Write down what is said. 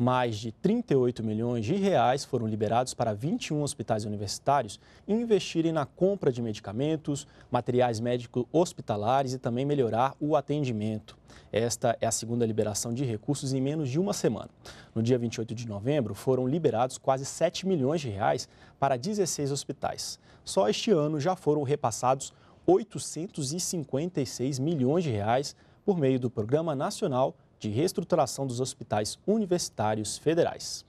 Mais de 38 milhões de reais foram liberados para 21 hospitais universitários investirem na compra de medicamentos, materiais médicos hospitalares e também melhorar o atendimento. Esta é a segunda liberação de recursos em menos de uma semana. No dia 28 de novembro, foram liberados quase 7 milhões de reais para 16 hospitais. Só este ano já foram repassados 856 milhões de reais por meio do Programa Nacional de reestruturação dos hospitais universitários federais.